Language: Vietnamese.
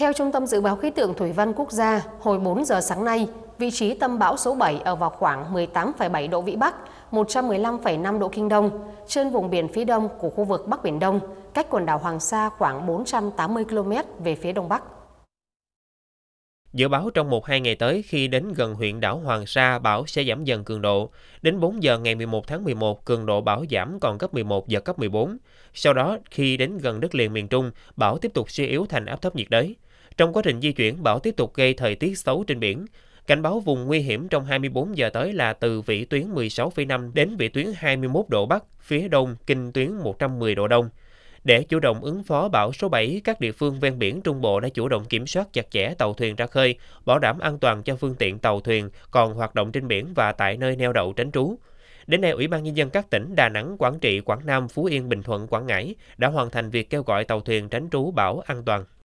Theo Trung tâm Dự báo Khí tượng Thủy văn Quốc gia, hồi 4 giờ sáng nay, vị trí tâm bão số 7 ở vào khoảng 18,7 độ Vĩ Bắc, 115,5 độ Kinh Đông, trên vùng biển phía đông của khu vực Bắc Biển Đông, cách quần đảo Hoàng Sa khoảng 480 km về phía đông bắc. Dự báo trong 1-2 ngày tới khi đến gần huyện đảo Hoàng Sa, bão sẽ giảm dần cường độ. Đến 4 giờ ngày 11 tháng 11, cường độ bão giảm còn cấp 11 giật cấp 14. Sau đó, khi đến gần đất liền miền Trung, bão tiếp tục suy yếu thành áp thấp nhiệt đới. Trong quá trình di chuyển, bão tiếp tục gây thời tiết xấu trên biển. Cảnh báo vùng nguy hiểm trong 24 giờ tới là từ vĩ tuyến 16,5 đến vĩ tuyến 21 độ Bắc, phía đông kinh tuyến 110 độ Đông. Để chủ động ứng phó bão số 7, các địa phương ven biển Trung Bộ đã chủ động kiểm soát chặt chẽ tàu thuyền ra khơi, bảo đảm an toàn cho phương tiện tàu thuyền còn hoạt động trên biển và tại nơi neo đậu tránh trú. Đến nay, Ủy ban Nhân dân các tỉnh Đà Nẵng, Quảng Trị, Quảng Nam, Phú Yên, Bình Thuận, Quảng Ngãi đã hoàn thành việc kêu gọi tàu thuyền tránh trú bão an toàn.